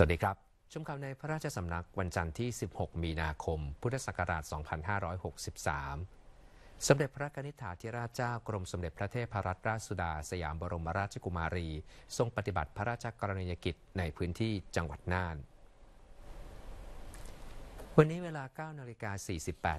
สวัสดีครับชมข่าวในพระราชสำนักวันจันทร์ที่ 16 มีนาคม พุทธศักราช 2563 สมเด็จพระนิธิถาธิราชเจ้ากรมสมเด็จพระเทพรัตนราชสุดา สยามบรมราชกุมารี ทรงปฏิบัติพระราชกรณียกิจในพื้นที่จังหวัดน่านวันนี้เวลา 9 นาฬิกา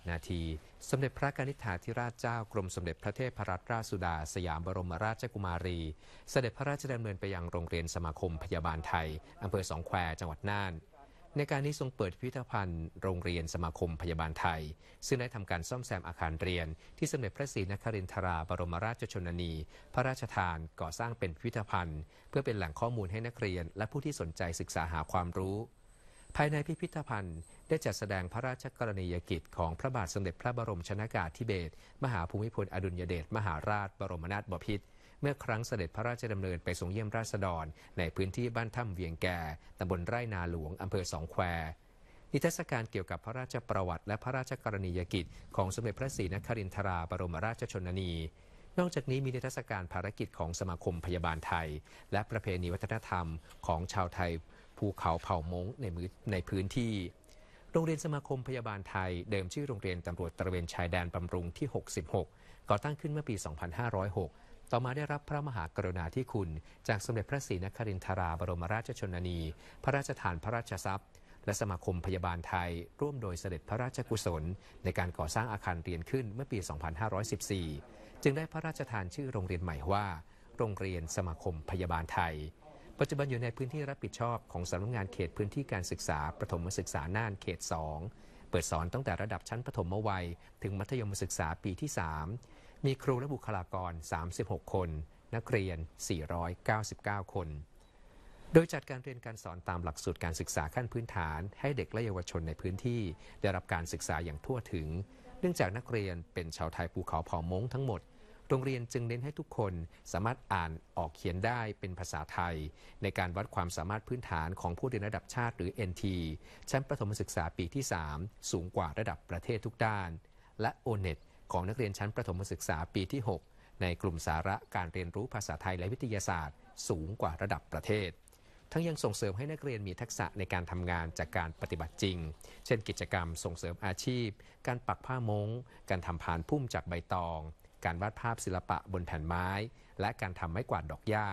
48 นาที สมเด็จพระกนิษฐาธิราชเจ้ากรมสมเด็จพระเทพรัตนราชสุดา สยามบรมราชกุมารีสเสด็จพระราชดำเนินไปยังโรงเรียนสมาคมพยาบาลไทยอำเภอสองแควจังหวัดน่าน ในการนี้ทรงเปิดพิพิธภัณฑ์โรงเรียนสมาคมพยาบาลไทย ซึ่งได้ทำการซ่อมแซมอาคารเรียน ที่สมเด็จพระศรีนครินทราบรมราชชนนี พระราชทานก่อสร้างเป็นพิพิธภัณฑ์ เพื่อเป็นแหล่งข้อมูลให้นักเรียน และผู้ที่สนใจศึกษาหาความรู้ภายในพิพิธภัณฑ์ได้จัดแสดงพระราชกรณียกิจของพระบาทสมเด็จพระบรมชนากาธิเบศรมหาภูมิพลอดุลยเดชมหาราช บรมนาถบพิตรเมื่อครั้งเสด็จพระราชดำเนินไปทรงเยี่ยมราษฎรในพื้นที่บ้านถ้ำเวียงแก่ ตำบลไร่นาหลวงอำเภอสองแคว นิทรรศการเกี่ยวกับพระราชประวัติและพระราชกรณียกิจของสมเด็จพระศรีนครินทราบรมราชชนนี นอกจากนี้มีนิทรรศการภารกิจของสมาคมพยาบาลไทยและประเพณีวัฒนธรรมของชาวไทยภูเขาเผ่ามงในมือในพื้นที่ โรงเรียนสมาคมพยาบาลไทยเดิมชื่อโรงเรียนตำรวจตระเวนชายแดนบำรุงที่ 66 ก่อตั้งขึ้นเมื่อปี 2506 ต่อมาได้รับพระมหากรุณาธิคุณ จากสมเด็จพระศรีนครินทราบรมราชชนนี พระราชทานพระราชทรัพย์ และสมาคมพยาบาลไทย ร่วมโดยเสด็จพระราชกุศล ในการก่อสร้างอาคารเรียนขึ้นเมื่อปี 2514 จึงได้พระราชทานชื่อโรงเรียนใหม่ว่า โรงเรียนสมาคมพยาบาลไทยปัจจุบันอยู่ในพื้นที่รับผิดชอบของสำนักงานเขตพื้นที่การศึกษา ประถมศึกษาน่านเขต 2 เปิดสอนตั้งแต่ระดับชั้นประถมวัย ถึงมัธยมศึกษาปีที่ 3 มีครูและบุคลากร 36 คน นักเรียน 499 คน โดยจัดการเรียนการสอนตามหลักสูตรการศึกษาขั้นพื้นฐานให้เด็ก และเยาวชนในพื้นที่ได้รับการศึกษาอย่างทั่วถึง เนื่องจากนักเรียนเป็นชาวไทยภูเขาเผ่ามงทั้งหมดโรงเรียนจึงเน้นให้ทุกคนสามารถอ่านออกเขียนได้เป็นภาษาไทยในการวัดความสามารถพื้นฐานของผู้เรียนระดับชาติหรือ NT ชั้นประถมศึกษาปีที่ 3 สูงกว่าระดับประเทศทุกด้าน และโอเน็ตของนักเรียนชั้นประถมศึกษาปีที่ 6 ในกลุ่มสาระการเรียนรู้ภาษาไทยและวิทยาศาสตร์ สูงกว่าระดับประเทศ ทั้งยังส่งเสริมให้นักเรียนมีทักษะในการทำงานจากการปฏิบัติจริง เช่น กิจกรรมส่งเสริมอาชีพ การปักผ้ามงการทำผานพุ่มจากใบตองการวาดภาพศิลปะบนแผ่นไม้และการทำไม้กวาดดอกหญ้า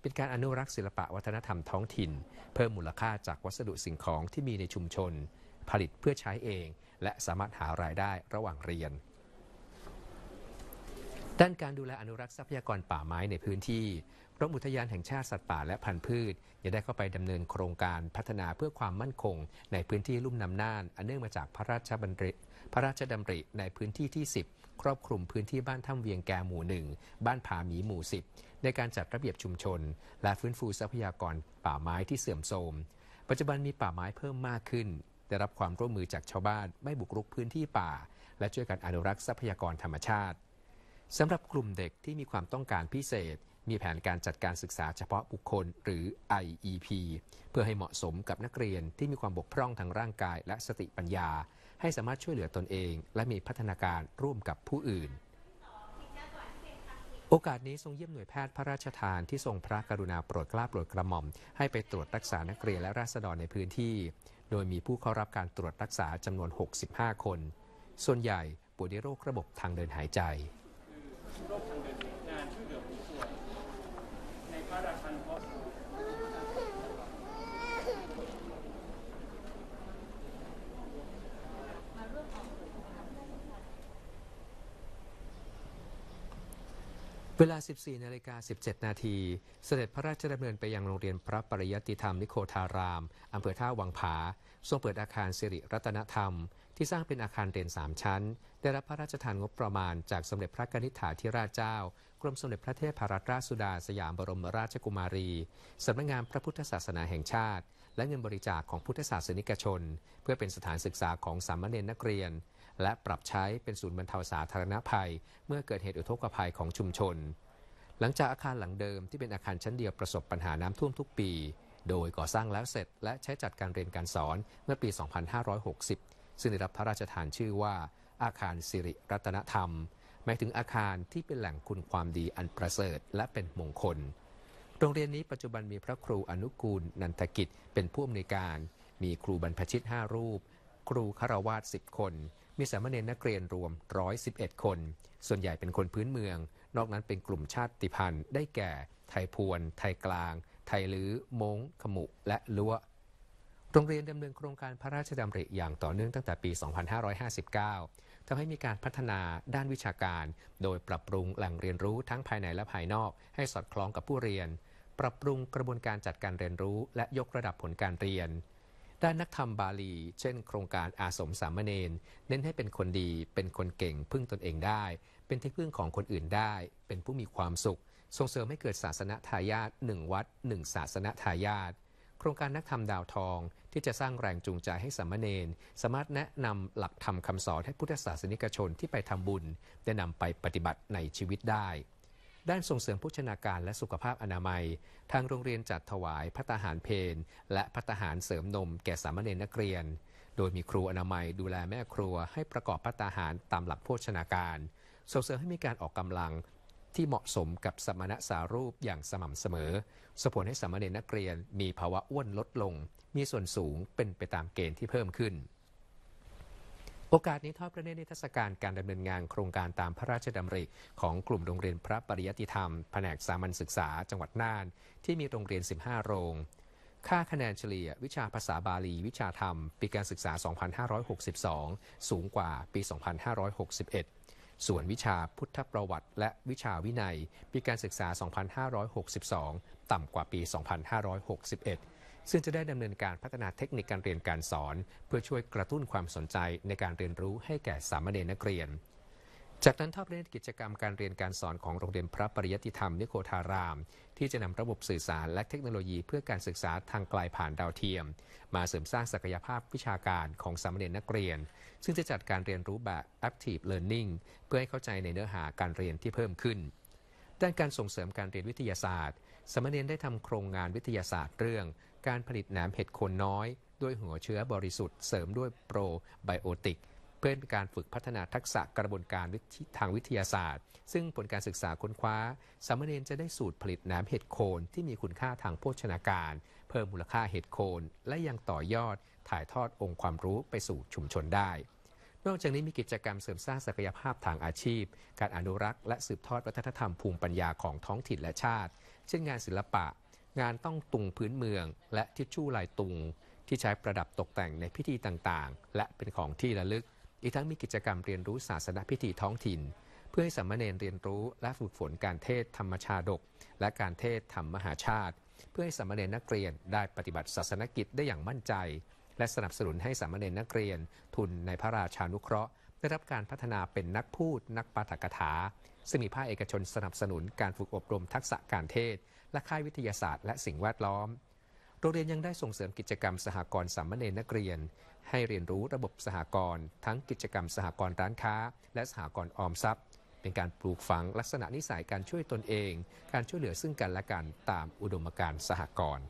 เป็นการอนุรักษ์ศิลปะวัฒนธรรมท้องถิ่น เพิ่มมูลค่าจากวัสดุสิ่งของที่มีในชุมชน ผลิตเพื่อใช้เองและสามารถหารายได้ระหว่างเรียนด้านการดูแลอนุรักษ์ทรัพยากรป่าไม้ในพื้นที่กรมอุทยานแห่งชาติสัตว์ป่าและพันธุ์พืชจะได้เข้าไปดำเนินโครงการพัฒนาเพื่อความมั่นคงในพื้นที่ลุ่มน้ำน่านอันเนื่องมาจากพระราชบัญญัติพระราชดำริในพื้นที่ที่10 ครอบคลุมพื้นที่บ้านถ้ำเวียงแกหมู่หนึ่งบ้านผาหมีหมู่10 ในการจัดระเบียบชุมชน และฟื้นฟูทรัพยากรป่าไม้ที่เสื่อมโทรมปัจจุบันมีป่าไม้เพิ่มมากขึ้นได้รับความร่วมมือจากชาวบ้านไม่บุกรุกพื้นที่ป่า และช่วยกันอนุรักษ์ทรัพยากรธรรมชาติสำหรับกลุ่มเด็กที่มีความต้องการพิเศษ มีแผนการจัดการศึกษาเฉพาะบุคคลหรือ IEP เพื่อให้เหมาะสมกับนักเรียนที่มีความบกพร่องทางร่างกายและสติปัญญา ให้สามารถช่วยเหลือตนเอง และมีพัฒนาการร่วมกับผู้อื่น โอกาสนี้ทรงเยี่ยมหน่วยแพทย์พระราชทานที่ทรงพระกรุณาโปรดเกล้าโปรดกระหม่อม ให้ไปตรวจรักษานักเรียนและราษฎรในพื้นที่ โดยมีผู้เข้ารับการตรวจรักษาจำนวน 65 คน ส่วนใหญ่ป่วยด้วยโรคระบบทางเดินหายใจเวลา 14นาฬิกา17 นาที เสด็จพระราชดำเนินไปยังโรงเรียนพระปริยติธรรม นิโคทาราม อำเภอท่าวังผาทรงเปิดอาคารสิริรัตนธรรม ที่สร้างเป็นอาคารเรียน 3 ชั้น ได้รับพระราชทานงบประมาณจากสมเด็จพระนิษฐาธิราชเจ้า กรมสมเด็จพระเทพรัตนราชสุดาสยามบรมราชกุมารี สำนักงานพระพุทธศาสนาแห่งชาติ และเงินบริจาคของพุทธศาสนิกชน เพื่อเป็นสถานศึกษาของสามเณรนักเรียนและปรับใช้เป็นศูนย์บรรเทาสาธารณภัยเมื่อเกิดเหตุอุทกภัยของชุมชน หลังจากอาคารหลังเดิม ที่เป็นอาคารชั้นเดียวประสบปัญหาน้ำท่วมทุกปี โดยก่อสร้างแล้วเสร็จและใช้จัดการเรียนการสอนเมื่อปี 2560 ซึ่งได้รับพระราชทานชื่อว่า อาคารสิริรัตนธรรมหมายถึงอาคารที่เป็นแหล่งคุณความดีอันประเสริฐและเป็นมงคล โรงเรียนนี้ปัจจุบันมีพระครูอนุกูลนันทกิจเป็นผู้อำนวยการ มีครูบรรพชิต 5 รูป ครูคารวาส10คนมีสามเณรนักเรียนรวม 111 คน ส่วนใหญ่เป็นคนพื้นเมือง นอกนั้นเป็นกลุ่มชาติพันธุ์ ได้แก่ ไทยพวน ไทยกลาง ไทยลือ้อมงขมุ และล้วโรงเรียนดำเนินโครงการพระราชดำริอย่างต่อเนื่องตั้งแต่ปี 2559 ทำให้มีการพัฒนาด้านวิชาการ โดยปรับปรุงแหล่งเรียนรู้ทั้งภายในและภายนอก ให้สอดคล้องกับผู้เรียน ปรับปรุงกระบวนการจัดการเรียนรู้และยกระดับผลการเรียนด้านนักธรรมบาลีเช่นโครงการอาสมสามเณรเน้นให้เป็นคนดีเป็นคนเก่งพึ่งตนเองได้ เป็นที่พึ่งของคนอื่นได้เป็นผู้มีความสุข ส่งเสริมให้เกิดศาสนาทายาทหนึ่งวัดหนึ่งศาสนาทายาทโครงการนักธรรมดาวทองที่จะสร้างแรงจูงใจให้สามเณรสามารถแนะนำหลักธรรมคาสอนให้พุทธศาสนิกชนที่ไปทำบุญ ได้นำไปปฏิบัติในชีวิตได้ด้านส่งเสริมพภชนาการและสุขภาพอนามัยทางโรงเรียนจัดถวายพัตาหารเพนและพัตาหารเสริมนมแก่สามเณรนักเรียน โดยมีครูอนามัยดูแลแม่ครัวให้ประกอบพัตาหารตามหลักโภชนาการ ส่งเสริมให้มีการออกกำลังที่เหมาะสมกับสมณะสารูปอย่างสม่ำเสมอสผลให้สามเณรนักเรียน มีภาวะอ้วนลดลง มีส่วนสูงเป็นไปตามเกณฑ์ที่เพิ่มขึ้นโอกาสนี้ทอดพระเนตรนิทรรศการการดำเนินงานโครงการตามพระราชดำริของกลุ่มโรงเรียนพระปริยติธรรมแผนกสามัญศึกษาจังหวัดน่านที่มีโรงเรียน 15 โรง ค่าคะแนนเฉลี่ยวิชาภาษาบาลีวิชาธรรมปีการศึกษา 2562 สูงกว่าปี 2561 ส่วนวิชาพุทธประวัติและวิชาวินัยปีการศึกษา 2562 ต่ำกว่าปี 2561ซึ่งจะได้ดำเนินการพัฒนาเทคนิคการเรียนการสอน เพื่อช่วยกระตุ้นความสนใจในการเรียนรู้ให้แก่สามเณรนักเรียน จากนั้นทอบเล่นกิจกรรมการเรียนการสอนของโรงเรียนพระปริยติธรรมนิโคทาราม ที่จะนำระบบสื่อสารและเทคโนโลยี เพื่อการศึกษาทางไกลผ่านดาวเทียม มาเสริมสร้างศักยภาพวิชาการของสามเณรนักเรียน ซึ่งจะจัดการเรียนรู้แบบ active learning เพื่อให้เข้าใจในเนื้อหาการเรียนที่เพิ่มขึ้น ด้านการส่งเสริมการเรียนวิทยาศาสตร์สมเเณรได้ทำโครงงานวิทยาศาสตร์เรื่องการผลิตหนามเห็ดโคนน้อย ด้วยหัวเชื้อบริสุทธิ์เสริมด้วยโปรไบโอติก เพื่อเป็นการฝึกพัฒนาทักษะกระบวนการทางวิทยาศาสตร์ ซึ่งผลการศึกษาค้นคว้าสามเณรจะได้สูตรผลิตน้ำเห็ดโคน ที่มีคุณค่าทางโภชนาการ เพิ่มมูลค่าเห็ดโคน และยังต่อยอดถ่ายทอดองค์ความรู้ไปสู่ชุมชนได้ นอกจากนี้มีกิจกรรมเสริมสร้างศักยภาพทางอาชีพ การอนุรักษ์และสืบทอดวัฒนธรรมภูมิปัญญาของท้องถิ่นและชาติ เช่นงานศิลปะงานต้องตุงพื้นเมืองและทิชชู่ลายตุงที่ใช้ประดับตกแต่งในพิธีต่างๆ และเป็นของที่ระลึก อีกทั้งมีกิจกรรมเรียนรู้ศาสนพิธีท้องถิ่น เพื่อให้สัมมเนรเรียนรู้และฝึกฝนการเทศธรรมชาดก และการเทศธรรมมหาชาติ เพื่อให้สัมมเนรนักเรียนได้ปฏิบัติศาสนกิจได้อย่างมั่นใจ และสนับสนุนให้สัมมเนรนักเรียนทุนในพระราชานุเคราะห์ ได้รับการพัฒนาเป็นนักพูดนักปาฐกถาซึ่งมีภาคเอกชนสนับสนุนการฝึกอบรมทักษะการเทศ และค่ายวิทยาศาสตร์ และสิ่งแวดล้อมโรงเรียนยังได้ส่งเสริมกิจกรรมสหกรณ์สามเณรนักเรียน ให้เรียนรู้ระบบสหกรณ์ทั้งกิจกรรมสหกรณ์ร้านค้า และสหกรณ์ออมทรัพย์ เป็นการปลูกฝังลักษณะนิสัยการช่วยตนเองการช่วยเหลือซึ่งกันและกันตามอุดมการณ์สหกรณ์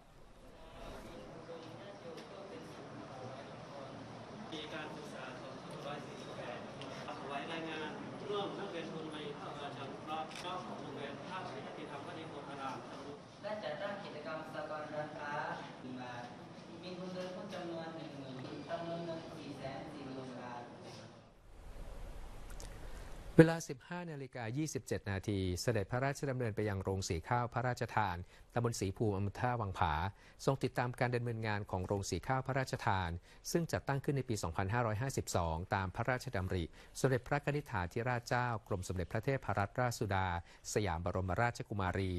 เวลา 15 นาฬิกา 27 นาที เสด็จพระราชดำเนินไปยังโรงสีข้าวพระราชทาน ตำบลสีภูมิอมท่าวังผา ทรงติดตามการดำเนินงานของโรงสีข้าวพระราชทาน ซึ่งจัดตั้งขึ้นในปี 2552 ตามพระราชดำริสมเด็จพระกนิษฐาธิราชเจ้ากรมสมเด็จพระเทพรัตนราชสุดา สยามบรมราชกุมารี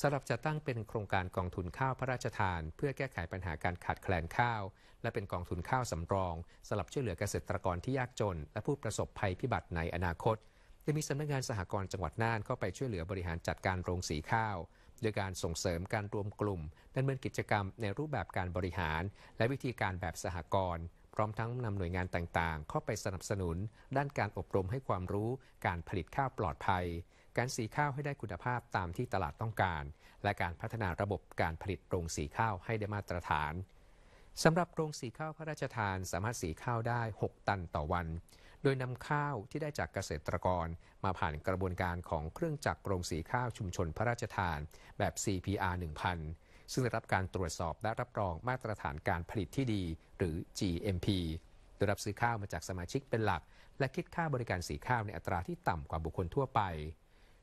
สำหรับจะตั้งเป็นโครงการกองทุนข้าวพระราชทาน เพื่อแก้ไขปัญหาการขาดแคลนข้าว และเป็นกองทุนข้าวสำรองสำหรับช่วยเหลือเกษตรกรที่ยากจน และผู้ประสบภัยพิบัติในอนาคต จะมีสำนักงานสหกรณ์จังหวัดน่านเข้าไปช่วยเหลือบริหารจัดการโรงสีข้าว โดยการส่งเสริมการรวมกลุ่มดำเนินกิจกรรมในรูปแบบการบริหาร และวิธีการแบบสหกรณ์พร้อมทั้งนำหน่วยงานต่างๆ เข้าไปสนับสนุน ด้านการอบรมให้ความรู้การผลิตข้าวปลอดภัยการสีข้าวให้ได้คุณภาพตามที่ตลาดต้องการ และการพัฒนาระบบการผลิตโรงสีข้าวให้ได้มาตรฐานสำหรับโรงสีข้าวพระราชทานสามารถสีข้าวได้ 6 ตันต่อวัน โดยนำข้าวที่ได้จากเกษตรกรมาผ่านกระบวนการของเครื่องจักรโรงสีข้าวชุมชนพระราชทานแบบ CPR 1000 ซึ่งได้รับการตรวจสอบและรับรองมาตรฐานการผลิตที่ดี หรือ GMP โดยรับซื้อข้าวมาจากสมาชิกเป็นหลัก และคิดค่าบริการสีข้าวในอัตราที่ต่ำกว่าบุคคลทั่วไป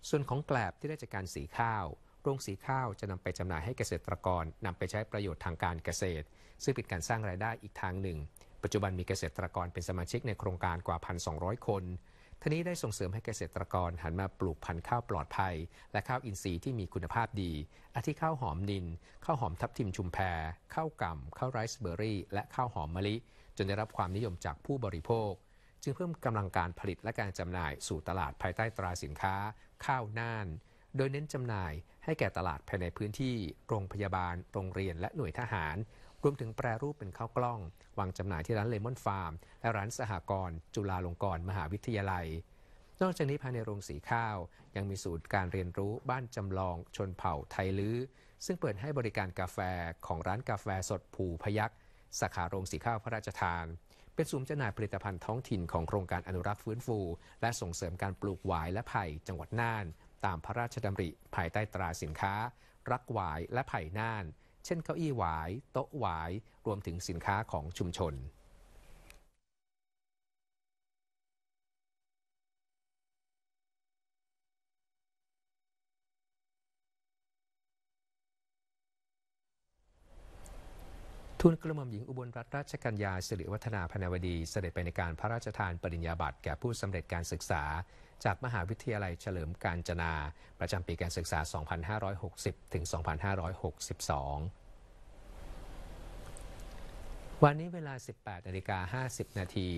ส่วนของแกลบที่ได้จากการสีข้าว โรงสีข้าวจะนำไปจำหน่ายให้เกษตรกรนำไปใช้ประโยชน์ทางการเกษตร ซึ่งเป็นการสร้างรายได้อีกทางหนึ่ง ปัจจุบันมีเกษตรกรเป็นสมาชิกในโครงการกว่า 1,200 คนท่านี้ได้ส่งเสริมให้เกษตรกรหันมาปลูกพันธุ์ข้าวปลอดภัยและข้าวอินทรีย์ที่มีคุณภาพดี อาทิข้าวหอมนิน ข้าวหอมทับทิมชุมแพ ข้าวกล่ำข้าวไรซ์เบอร์รี่ และข้าวหอมมะลิ จนได้รับความนิยมจากผู้บริโภค จึงเพิ่มกำลังการผลิตและการจำหน่ายสู่ตลาดภายใต้ตราสินค้าข้าวน่านโดยเน้นจำหน่ายให้แก่ตลาดภายในพื้นที่ โรงพยาบาล โรงเรียนและหน่วยทหาร รวมถึงแปรรูปเป็นข้าวกล้อง วางจำหน่ายที่ร้านเลมอนฟาร์ม และร้านสหกรณ์จุฬาลงกรณ์มหาวิทยาลัย นอกจากนี้ภายในโรงสีข้าวยังมีศูนย์การเรียนรู้บ้านจำลองชนเผ่าไทยลื้อ ซึ่งเปิดให้บริการกาแฟของร้านกาแฟสดภูพยักษ์สาขาโรงสีข้าวพระราชทานเป็นศูนย์จำหน่ายผลิตภัณฑ์ท้องถิ่นของโครงการอนุรักษ์ฟื้นฟูและส่งเสริมการปลูกหวายและไผ่จังหวัดน่าน ตามพระราชดำริภายใต้ตราสินค้า รักหวายและไผ่น่านเช่นเก้าอี้หวาย โต๊ะหวายรวมถึงสินค้าของชุมชนทูลกระหม่อมหญิงอุบลรัตนราชกัญญาสิริวัฒนาพนาวดีเสด็จไปในการพระราชทานปริญญาบัตรแก่ผู้สำเร็จการศึกษา จากมหาวิทยาลัยเฉลิมการจนา ประจำปีการศึกษา 2560 ถึง 2562วันนี้เวลา 18นาฬิกา50 นาที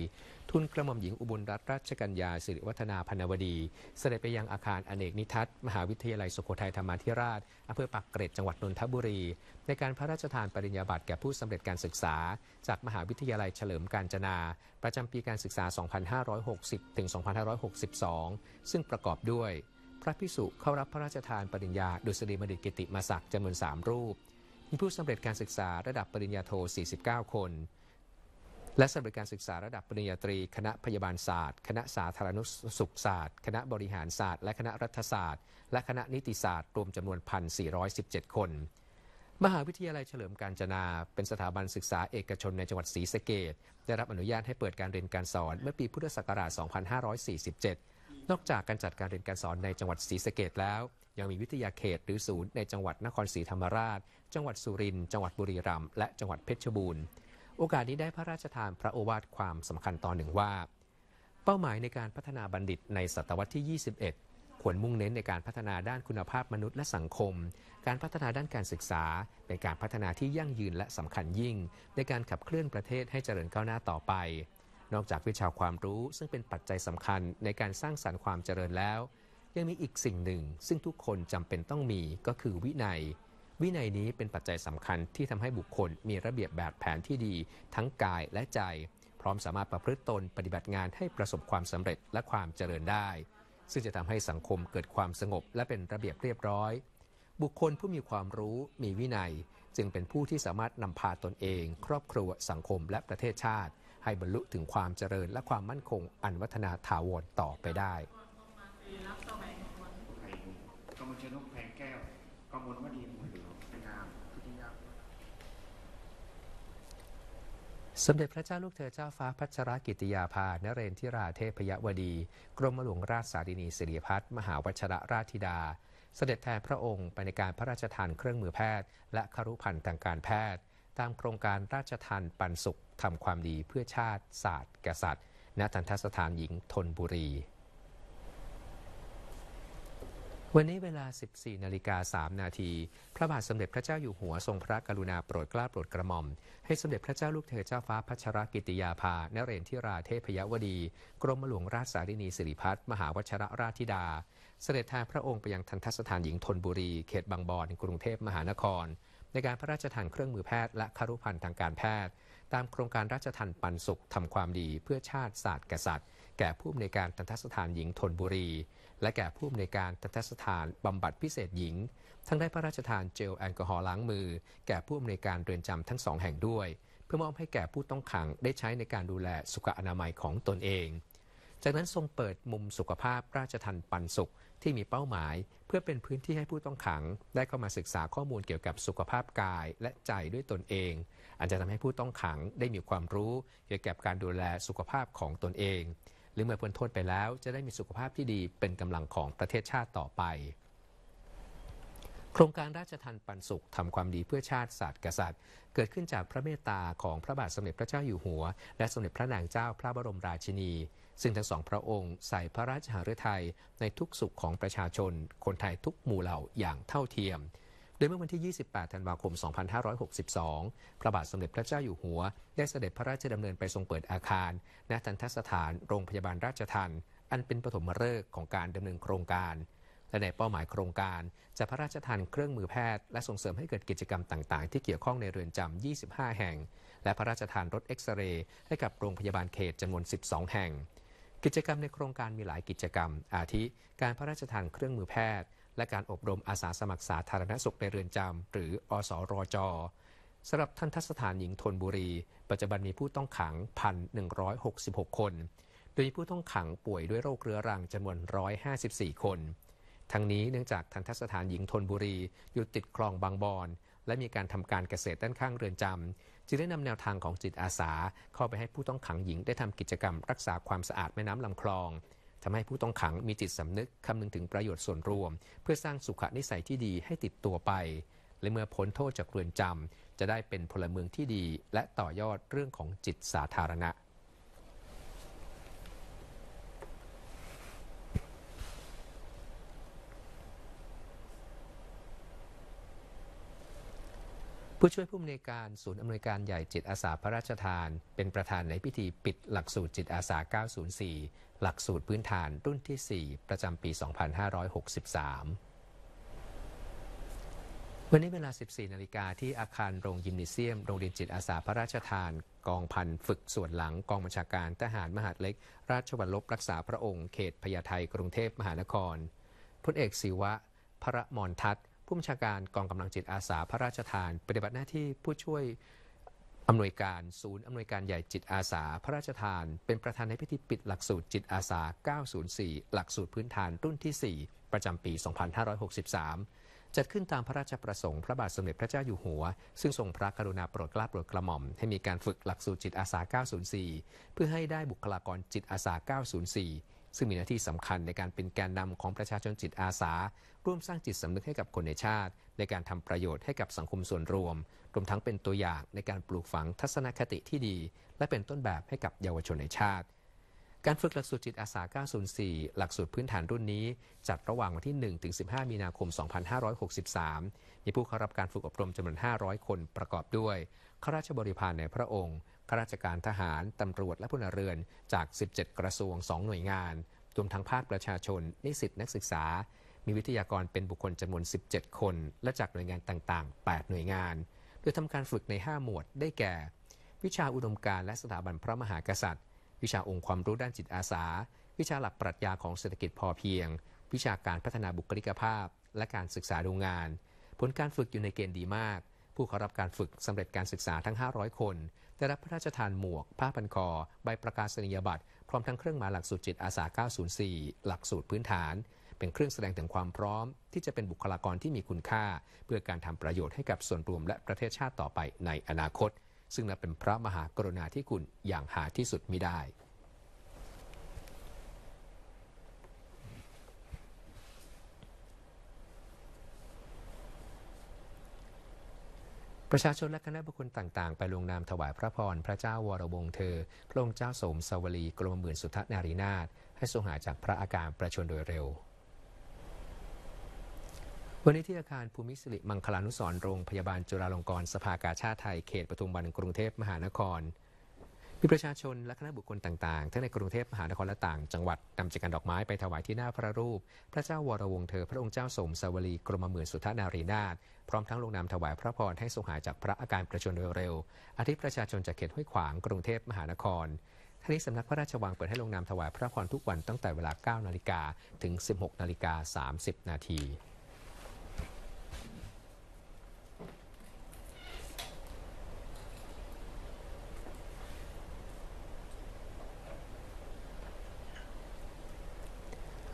ทุนกระหม่อมหญิงอุบลรัตน์ราชกัญญา สิริวัฒนาพนวดี เสด็จไปยังอาคารอเนกนิทัศน์มหาวิทยาลัยสุโขทัยธรรมาธิราช อำเภอปักเกร็ด จังหวัดนนทบุรี ในการพระราชทานปริญญาบัตรแก่ผู้สำเร็จการศึกษา จากมหาวิทยาลัยเฉลิมกาญจนา ประจำปีการศึกษา 2560ถึง2562 ซึ่งประกอบด้วย พระพิสุเข้ารับพระราชทานปริญญาดุษฎีมดิกิติมาศักดิ์จำนวน3รูปมีผู้สำเร็จการศึกษาระดับปริญญาโท 49 คน และสำเร็จการศึกษาระดับปริญญาตรี คณะพยาบาลศาสตร์ คณะสาธารณสุขศาสตร์ คณะบริหารศาสตร์ และคณะรัฐศาสตร์ และคณะนิติศาสตร์ รวมจำนวน 1,417 คน มหาวิทยาลัยเฉลิมการจนาเป็นสถาบันศึกษาเอกชนในจังหวัดศรีสะเกดได้รับอนุญาตให้เปิดการเรียนการสอน เมื่อปีพุทธศักราช 2547นอกจากการจัดการเรียนการสอนในจังหวัดศรีสะเกดแล้ว ยังมีวิทยาเขตหรือศูนย์ในจังหวัดนครศรีธรรมราช จังหวัดสุรินทร์จังหวัดบุรีรัมย์และจังหวัดเพชรบูรณ์ โอกาสนี้ได้พระราชทานพระโอวาทความสำคัญตอนหนึ่งว่า เป้าหมายในการพัฒนาบัณฑิตในศตวรรษที่ 21 ควรมุ่งเน้นในการพัฒนาด้านคุณภาพมนุษย์และสังคม การพัฒนาด้านการศึกษาเป็นการพัฒนาที่ยั่งยืนและสำคัญยิ่ง ในการขับเคลื่อนประเทศให้เจริญก้าวหน้าต่อไปนอกจากวิชาความรู้ ซึ่งเป็นปัจจัยสำคัญในการสร้างสารรค์ความเจริญแล้ว ยังมีอีกสิ่งหนึ่ง ซึ่งทุกคนจำเป็นต้องมีก็คือวินัยวินัยนี้เป็นปัจจัยสำคัญที่ทำให้บุคคล มีระเบียบแบบแผนที่ดี ทั้งกายและใจพร้อมสามารถประพฤติตน ปฏิบัติงานให้ประสบความสำเร็จและความเจริญได้ ซึ่งจะทำให้สังคมเกิดความสงบ และเป็นระเบียบเรียบร้อย บุคคลผู้มีความรู้มีวินัยจึงเป็นผู้ที่สามารถนำพาตนเอง ครอบครัวสังคมและประเทศชาติให้บรรลุถึงความเจริญและความมั่นคงอันวัฒนาถาวรต่อไปได้กมชนกแงแก้วกมวดีสมเด็จพระเจ้าลูกเธอเจ้าฟ้าพัชรกิติยาภานเรนทิราเทพยวดี กรมหลวงราชสารินีสิริพัฒน์มหาวัชรราชธิดา เสด็จแทนพระองค์ไปในการพระราชทานเครื่องมือแพทย์ และครุพันธ์ทางการแพทย์ ตามโครงการราชทานปันสุขทำความดีเพื่อชาติศาสตร์ กษัตริย์ณทันทสถานหญิงทนบุรี วันนี้เวลา 14นาฬิกา3นาทีพระบาทสมเด็จพระเจ้าอยู่หัวทรงพระกรุณาโปรดเกล้าโปรดกระหม่อม ให้สมเด็จพระเจ้าลูกเธอเจ้าฟ้าพัชรกิติยาภานเรนทิราเทพยวดี กรมหลวงราชสารินีสิริพัฒมหาวชรราชธิดา เสด็จทางพระองค์ไปยังทันทสถานหญิงทนบุรีเขตบางบอนกรุงเทพมหานคร ในการพระราชทานเครื่องมือแพทย์และคารุพันธ์ทางการแพทย์ตามโครงการราชทันปันสุขทำความดี เพื่อชาติศาสตร์กษัตริย์ แก่ผู้อำนวยการทันทสถานหญิงทนบุรี และแก่ผู้อำนวยการทันทสถานบำบัดพิเศษหญิง ทั้งได้พระราชทานเจลแอลกอฮอล์ล้างมือแก่ผู้อำนวยการเรือนจำทั้งสองแห่งด้วย เพื่อมอบให้แก่ผู้ต้องขังได้ใช้ในการดูแลสุขอนามัยของตนเอง จากนั้นทรงเปิดมุมสุขภาพราชทันปันสุขที่มีเป้าหมาย เพื่อเป็นพื้นที่ให้ผู้ต้องขัง ได้เข้ามาศึกษาข้อมูลเกี่ยวกับสุขภาพกายและใจด้วยตนเองอาจจะทำให้ผู้ต้องขังได้มีความรู้เกี่ยวกับการดูแลสุขภาพของตนเองหรือเมื่อพ้นโทษไปแล้วจะได้มีสุขภาพที่ดีเป็นกำลังของประเทศชาติต่อไป โครงการราชทันปันสุขทำความดีเพื่อชาติศาสตร์กษัตริย์ เกิดขึ้นจากพระเมตตาของพระบาทสมเด็จพระเจ้าอยู่หัว และสมเด็จพระนางเจ้าพระบรมราชินี ซึ่งทั้งสองพระองค์ใส่พระราชหฤทัยในทุกสุขของประชาชน คนไทยทุกหมู่เหล่าอย่างเท่าเทียมดยเมื่อวันที่ 28 ธันวาคม 2562 พระบาทสมเด็จพระเจ้าอยู่หัว ได้เสด็จพระราชดำเนินไปทรงเปิดอาคารณทันทสถานโรงพยาบาลราชทัน อันเป็นปฐมฤกษ์ของการดำเนินโครงการ และในเป้าหมายโครงการ จะพระราชทานเครื่องมือแพทย์และส่งเสริมให้เกิดกิจกรรมต่างๆ ที่เกี่ยวข้องในเรือนจำ25 แห่ง และพระราชทานรถเอ็กซเรย์ให้กับโรงพยาบาลเขตจำนวน 12 แห่ง กิจกรรมในโครงการมีหลายกิจกรรม อาทิการพระราชทานเครื่องมือแพทย์และการอบรมอาสาสมัครสาธารณสุขในเรือนจำ หรืออสรอจสำหรับทันทสถานหญิงทนบุรี ปัจจุบันมีผู้ต้องขัง 1,166 คน โดยผู้ต้องขังป่วยด้วยโรคเรื้อรังจำนวน 154 คน ทั้งนี้เนื่องจากทันทสถานหญิงทนบุรีอยู่ติดคลองบางบอนและมีการทำการเกษตรด้านข้างเรือนจำจึงได้นำแนวทางของจิตอาสาเข้าไปให้ผู้ต้องขังหญิงได้ทำกิจกรรมรักษาความสะอาดแม่น้ำลำคลองทำให้ผู้ต้องขังมีจิตสำนึกคำนึงถึงประโยชน์ส่วนรวมเพื่อสร้างสุขนิสัยที่ดีให้ติดตัวไป และเมื่อพ้นโทษจากเรือนจำจะได้เป็นพลเมืองที่ดีและต่อยอดเรื่องของจิตสาธารณะผู้ช่วยผู้อำนวยการศูนย์อำนวยการใหญ่จิตอาสาพระราชทาน เป็นประธานในพิธีปิดหลักสูตรจิตอาสา 904 หลักสูตรพื้นฐาน รุ่นที่ 4 ประจำปี 2563 วันนี้เวลา 14 นาฬิกาที่อาคารโรงยิมนิเซียมโรงเรียนจิตอาสาพระราชทาน กองพันฝึกส่วนหลังกองบัญชาการทหารมหาดเล็ก ราชวัลลบรักษาพระองค์เขตพญาไทกรุงเทพมหานครพลเอกศิวะ พระมรทัศน์ผู้บัญชาการกองกำลังจิตอาสาพระราชทาน ปฏิบัติหน้าที่ผู้ช่วยอำนวยการศูนย์อำนวยการใหญ่จิตอาสา พระราชทาน เป็นประธานในพิธีปิด หลักสูตรจิตอาสา 904 หลักสูตรพื้นฐานรุ่นที่ 4 ประจำปี 2563 จัดขึ้นตามพระราชประสงค์พระบาทสมเด็จพระเจ้าอยู่หัว ซึ่งทรงพระกรุณาโปรดเกล้าโปรดกระหม่อมให้มีการฝึกหลักสูตรจิตอาสา 904 เพื่อให้ได้บุคลากรจิตอาสา 904ซึ่งมีหน้าที่สำคัญในการเป็นแกนนำของประชาชนจิตอาสาร่วมสร้างจิตสำนึกให้กับคนในชาติ ในการทำประโยชน์ให้กับสังคมส่วนรวมรวมทั้งเป็นตัวอย่างในการปลูกฝังทัศนคติที่ดี และเป็นต้นแบบให้กับเยาวชนในชาติ การฝึกหลักสูตรจิตอาสา 904 หลักสูตรพื้นฐานรุ่นนี้ จัดระหว่างวันที่ 1-15 มีนาคม 2563 มีผู้เข้ารับการฝึกอบรมจำนวน 500 คนประกอบด้วยข้าราชบริพารในพระองค์ข้าราชการทหาร ตำรวจและพลเรือน จาก 17 กระทรวง 2 หน่วยงาน รวมทั้งภาคประชาชน นิสิตนักศึกษา มีวิทยากรเป็นบุคคลจำนวน 17 คน และจากหน่วยงานต่าง ๆ 8 หน่วยงาน โดยทำการฝึกใน 5 หมวดได้แก่ วิชาอุดมการและสถาบันพระมหากษัตริย์ วิชาองค์ความรู้ด้านจิตอาสา วิชาหลักปรัชญาของเศรษฐกิจพอเพียง วิชาการพัฒนาบุคลิกภาพ และการศึกษาดูงาน ผลการฝึกอยู่ในเกณฑ์ดีมาก ผู้เข้ารับการฝึกสำเร็จการศึกษาทั้ง 500 คนได้รับพระราชทานหมวกผ้าพันคอใบประกาศนียบัตรพร้อมทั้งเครื่องหมายหลักสูตรจิตอาสา 904 หลักสูตรพื้นฐาน เป็นเครื่องแสดงถึงความพร้อม ที่จะเป็นบุคลากรที่มีคุณค่า เพื่อการทำประโยชน์ให้กับส่วนรวมและประเทศชาติต่อไปในอนาคต ซึ่งนับเป็นพระมหากรุณาธิคุณอย่างหาที่สุดมิได้ประชาชนและคณะบุคคลต่างๆ ไปลงนามถวายพระพรพระเจ้าวรวงเธอพระองค์เจ้าสมสวลีกรมหมื่นสุทธนารีนาถให้ทรงหายจากพระอาการประชนโดยเร็ว วันนี้ที่อาคารภูมิสิริมังคลานุสรโรงพยาบาลจุฬาลงกรณ์สภากาชาติไทยเขตปทุมวันกรุงเทพมหานครมีประชาชน และคณะบุคคลต่างๆทั้งในกรุงเทพมหานครและต่างจังหวัดนำจักรดอกไม้ไปถวายที่หน้าพระรูปพระเจ้าวรวงเธอพระองค์เจ้าสมสวรีกรมหมื่นสุทธนารีนาถพร้อมทั้งลงนามถวายพระพรให้ทรงหายจากพระอาการประชนโเร็วๆอาทิตย์ประชาชนจากเขตห้วยขวางกรุงเทพมหานครท่านี้สำนักพระราชวังเปิดให้ลงนามถวายพระพรทุกวันตั้งแต่เวลา9นาฬิกาถึง16นาฬิกา30นาที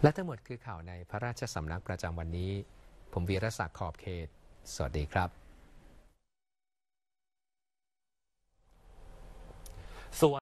และทั้งหมดคือข่าวในพระราชสำนักประจำวันนี้ ผมวีรศักดิ์ ขอบเขต สวัสดีครับส่วน